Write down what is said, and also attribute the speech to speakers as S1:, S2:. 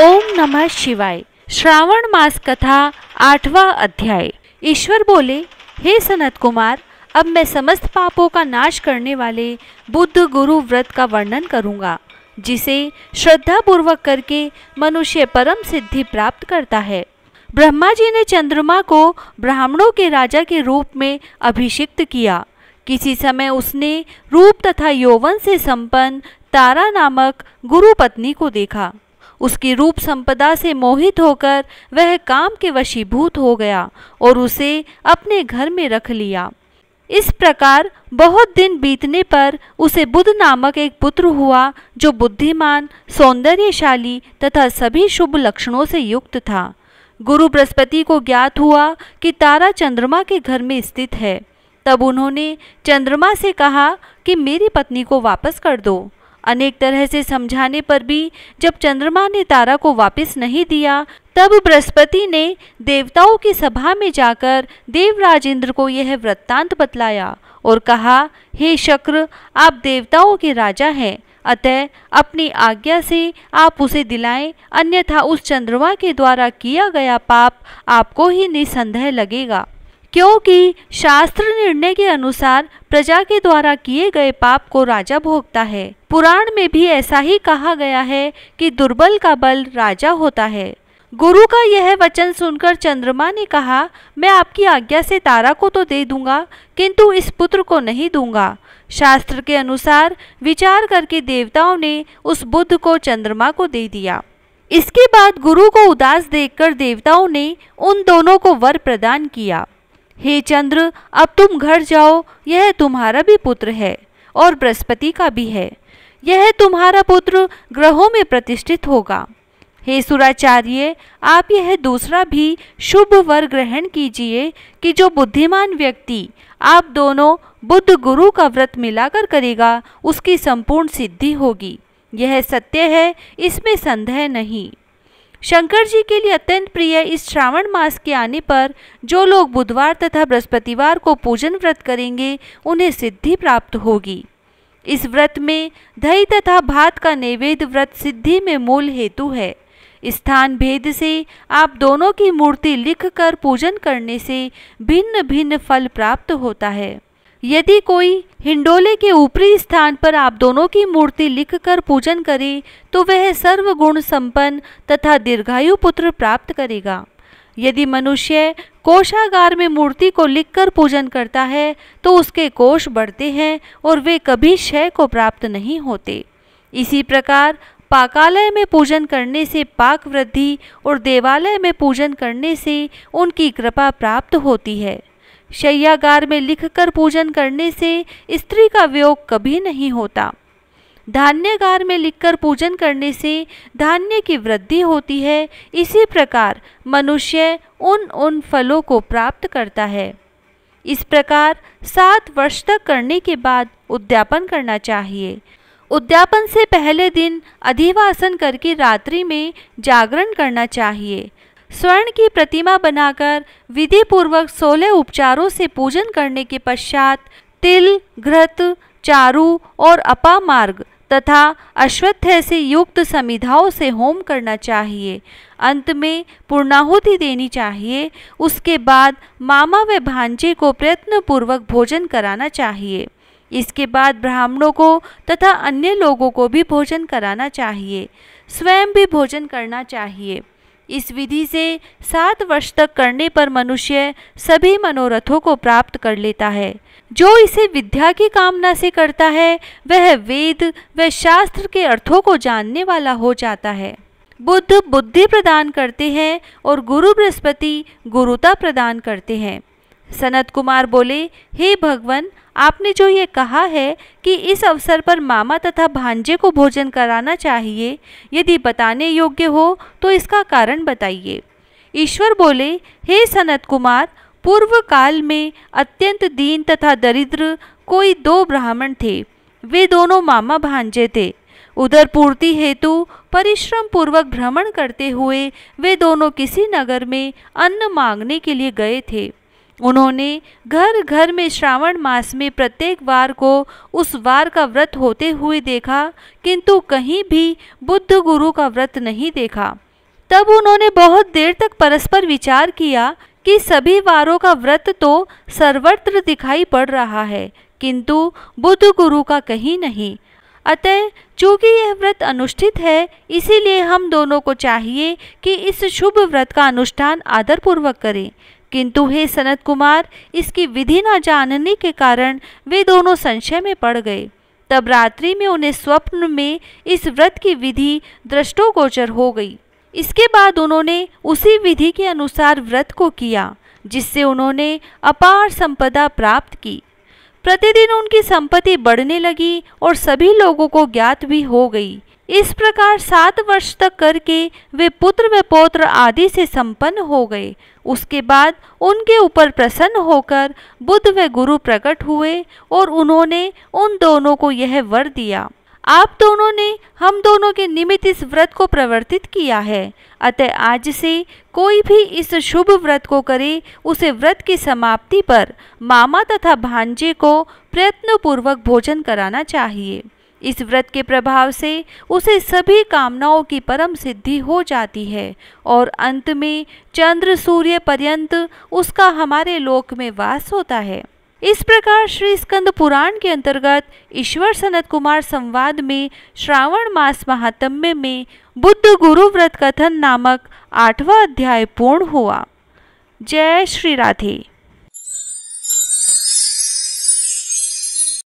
S1: ओम नमः शिवाय श्रावण मास कथा आठवां अध्याय ईश्वर बोले हे सनत कुमार अब मैं समस्त पापों का नाश करने वाले बुद्ध गुरु व्रत का वर्णन करूँगा जिसे श्रद्धा पूर्वक करके मनुष्य परम सिद्धि प्राप्त करता है ब्रह्मा जी ने चंद्रमा को ब्राह्मणों के राजा के रूप में अभिषिक्त किया किसी समय उसने रूप तथा यौवन से संपन्न तारा नामक गुरु पत्नी को देखा उसकी रूप संपदा से मोहित होकर वह काम के वशीभूत हो गया और उसे अपने घर में रख लिया इस प्रकार बहुत दिन बीतने पर उसे बुद्ध नामक एक पुत्र हुआ जो बुद्धिमान सौंदर्यशाली तथा सभी शुभ लक्षणों से युक्त था गुरु बृहस्पति को ज्ञात हुआ कि तारा चंद्रमा के घर में स्थित है तब उन्होंने चंद्रमा से कहा कि मेरी पत्नी को वापस कर दो अनेक तरह से समझाने पर भी जब चंद्रमा ने तारा को वापस नहीं दिया तब बृहस्पति ने देवताओं की सभा में जाकर देवराज इंद्र को यह वृत्तांत बतलाया और कहा हे शक्र आप देवताओं के राजा हैं अतः अपनी आज्ञा से आप उसे दिलाएं अन्यथा उस चंद्रमा के द्वारा किया गया पाप आपको ही निसंदेह लगेगा क्योंकि शास्त्र निर्णय के अनुसार प्रजा के द्वारा किए गए पाप को राजा भोगता है पुराण में भी ऐसा ही कहा गया है कि दुर्बल का बल राजा होता है गुरु का यह वचन सुनकर चंद्रमा ने कहा मैं आपकी आज्ञा से तारा को तो दे दूंगा किंतु इस पुत्र को नहीं दूंगा शास्त्र के अनुसार विचार करके देवताओं ने उस बुद्ध को चंद्रमा को दे दिया इसके बाद गुरु को उदास देखकर देवताओं ने उन दोनों को वर प्रदान किया हे चंद्र अब तुम घर जाओ यह तुम्हारा भी पुत्र है और बृहस्पति का भी है यह तुम्हारा पुत्र ग्रहों में प्रतिष्ठित होगा हे सुराचार्य आप यह दूसरा भी शुभ वर ग्रहण कीजिए कि जो बुद्धिमान व्यक्ति आप दोनों बुद्ध गुरु का व्रत मिलाकर करेगा उसकी संपूर्ण सिद्धि होगी यह सत्य है इसमें संदेह नहीं शंकर जी के लिए अत्यंत प्रिय इस श्रावण मास के आने पर जो लोग बुधवार तथा बृहस्पतिवार को पूजन व्रत करेंगे उन्हें सिद्धि प्राप्त होगी इस व्रत में दही तथा भात का नैवेद्य व्रत सिद्धि में मूल हेतु है स्थान भेद से आप दोनों की मूर्ति लिखकर पूजन करने से भिन्न भिन्न फल प्राप्त होता है यदि कोई हिंडोले के ऊपरी स्थान पर आप दोनों की मूर्ति लिखकर पूजन करे तो वह सर्वगुण संपन्न तथा दीर्घायु पुत्र प्राप्त करेगा यदि मनुष्य कोषागार में मूर्ति को लिखकर पूजन करता है तो उसके कोष बढ़ते हैं और वे कभी क्षय को प्राप्त नहीं होते इसी प्रकार पाकालय में पूजन करने से पाक वृद्धि और देवालय में पूजन करने से उनकी कृपा प्राप्त होती है शैयागार में लिखकर पूजन करने से स्त्री का वियोग कभी नहीं होता धान्यगार में लिखकर पूजन करने से धान्य की वृद्धि होती है इसी प्रकार मनुष्य उन उन फलों को प्राप्त करता है इस प्रकार सात वर्ष तक करने के बाद उद्यापन करना चाहिए उद्यापन से पहले दिन अधिवासन करके रात्रि में जागरण करना चाहिए स्वर्ण की प्रतिमा बनाकर विधि पूर्वक सोलह उपचारों से पूजन करने के पश्चात तिल घृत चारु और अपामार्ग तथा अश्वत्थ से युक्त समिधाओं से होम करना चाहिए अंत में पूर्णाहुति देनी चाहिए उसके बाद मामा व भांजे को प्रयत्नपूर्वक भोजन कराना चाहिए इसके बाद ब्राह्मणों को तथा अन्य लोगों को भी भोजन कराना चाहिए स्वयं भी भोजन करना चाहिए इस विधि से सात वर्ष तक करने पर मनुष्य सभी मनोरथों को प्राप्त कर लेता है जो इसे विद्या की कामना से करता है वह वेद व शास्त्र के अर्थों को जानने वाला हो जाता है बुद्ध बुद्धि प्रदान करते हैं और गुरु बृहस्पति गुरुता प्रदान करते हैं सनत कुमार बोले हे भगवान आपने जो ये कहा है कि इस अवसर पर मामा तथा भांजे को भोजन कराना चाहिए यदि बताने योग्य हो तो इसका कारण बताइए ईश्वर बोले हे सनत कुमार पूर्व काल में अत्यंत दीन तथा दरिद्र कोई दो ब्राह्मण थे वे दोनों मामा भांजे थे उधर पूर्ति हेतु परिश्रम पूर्वक भ्रमण करते हुए वे दोनों किसी नगर में अन्न मांगने के लिए गए थे उन्होंने घर घर में श्रावण मास में प्रत्येक वार को उस वार का व्रत होते हुए देखा किंतु कहीं भी बुद्ध गुरु का व्रत नहीं देखा तब उन्होंने बहुत देर तक परस्पर विचार किया कि सभी वारों का व्रत तो सर्वत्र दिखाई पड़ रहा है किंतु बुद्ध गुरु का कहीं नहीं अतः चूँकि यह व्रत अनुष्ठित है इसीलिए हम दोनों को चाहिए कि इस शुभ व्रत का अनुष्ठान आदरपूर्वक करें किंतु हे सनत कुमार इसकी विधि न जानने के कारण वे दोनों संशय में पड़ गए तब रात्रि में उन्हें स्वप्न में इस व्रत की विधि दृष्टोगोचर हो गई इसके बाद उन्होंने उसी विधि के अनुसार व्रत को किया जिससे उन्होंने अपार संपदा प्राप्त की प्रतिदिन उनकी संपत्ति बढ़ने लगी और सभी लोगों को ज्ञात भी हो गई इस प्रकार सात वर्ष तक करके वे पुत्र व पौत्र आदि से संपन्न हो गए उसके बाद उनके ऊपर प्रसन्न होकर बुद्ध व गुरु प्रकट हुए और उन्होंने उन दोनों को यह वर दिया आप दोनों ने हम दोनों के निमित्त इस व्रत को प्रवर्तित किया है अतः आज से कोई भी इस शुभ व्रत को करे उसे व्रत की समाप्ति पर मामा तथा भांजे को प्रयत्नपूर्वक भोजन कराना चाहिए इस व्रत के प्रभाव से उसे सभी कामनाओं की परम सिद्धि हो जाती है और अंत में चंद्र सूर्य पर्यंत उसका हमारे लोक में वास होता है इस प्रकार श्री स्कंद पुराण के अंतर्गत ईश्वर सनत कुमार संवाद में श्रावण मास महात्म्य में बुद्ध गुरु व्रत कथन नामक आठवां अध्याय पूर्ण हुआ जय श्री राधे